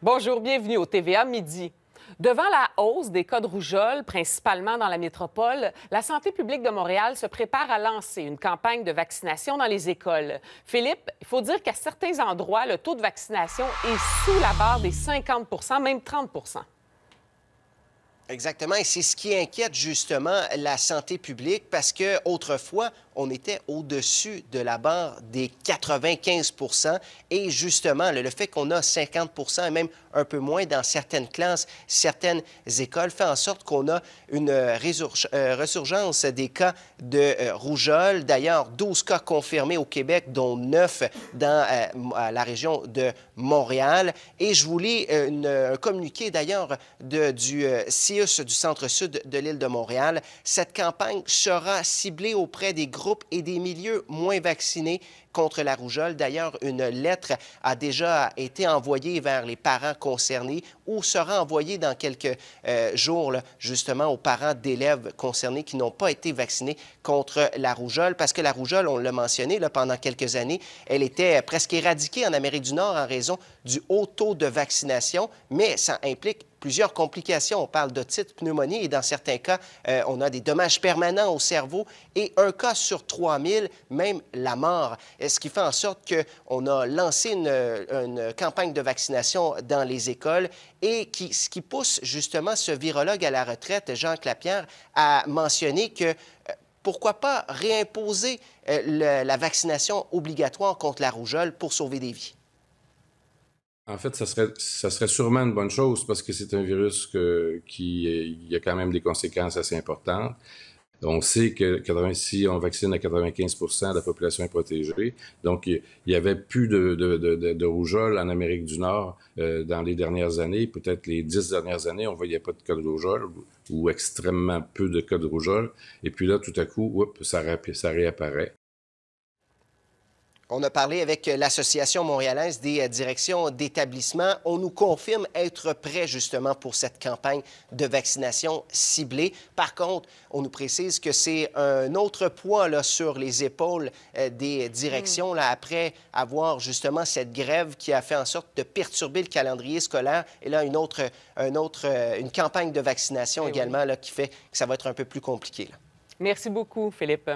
Bonjour, bienvenue au TVA Midi. Devant la hausse des cas de rougeole, principalement dans la métropole, la santé publique de Montréal se prépare à lancer une campagne de vaccination dans les écoles. Philippe, il faut dire qu'à certains endroits, le taux de vaccination est sous la barre des 50 même 30 Exactement, et c'est ce qui inquiète justement la santé publique parce que autrefois, on était au-dessus de la barre des 95 et justement, le, fait qu'on a 50 et même un peu moins dans certaines classes, certaines écoles, fait en sorte qu'on a une euh, euh, résurgence des cas de euh, rougeole. D'ailleurs, 12 cas confirmés au Québec, dont 9 dans la région de Montréal. Et je vous lis un communiqué d'ailleurs du CIR du centre-sud de l'île de Montréal. Cette campagne sera ciblée auprès des groupes et des milieux moins vaccinés contre la rougeole. D'ailleurs, une lettre a déjà été envoyée vers les parents concernés ou sera envoyée dans quelques euh, jours, justement, aux parents d'élèves concernés qui n'ont pas été vaccinés contre la rougeole. Parce que la rougeole, on l'a mentionné, pendant quelques années, elle était presque éradiquée en Amérique du Nord en raison du haut taux de vaccination, mais ça implique plusieurs complications. On parle de type pneumonie et dans certains cas, euh, on a des dommages permanents au cerveau et un cas sur 3000, même la mort. Ce qui fait en sorte qu'on a lancé euh, une, campagne de vaccination dans les écoles et qui, ce qui pousse justement ce virologue à la retraite, Jean Clapierre, à mentionner que euh, pourquoi pas réimposer la vaccination obligatoire contre la rougeole pour sauver des vies. En fait, ça serait, ça serait sûrement une bonne chose parce que c'est un virus que, qui il y a quand même des conséquences assez importantes. On sait que si on vaccine à 95 de la population est protégée. Donc, il y avait plus de, de, rougeole en Amérique du Nord euh, dans les dernières années. Peut-être les dix dernières années, on voyait pas de cas de rougeole ou extrêmement peu de cas de rougeole. Et puis là, tout à coup, oups, ça réapparaît. On a parlé avec l'Association montréalaise des euh, directions d'établissement. On nous confirme être prêt justement pour cette campagne de vaccination ciblée. Par contre, on nous précise que c'est un autre poids là, sur les épaules euh, des directions là, après avoir justement cette grève qui a fait en sorte de perturber le calendrier scolaire. Et là, une autre, autre, euh, une campagne de vaccination eh également là, qui fait que ça va être un peu plus compliqué. Merci beaucoup, Philippe.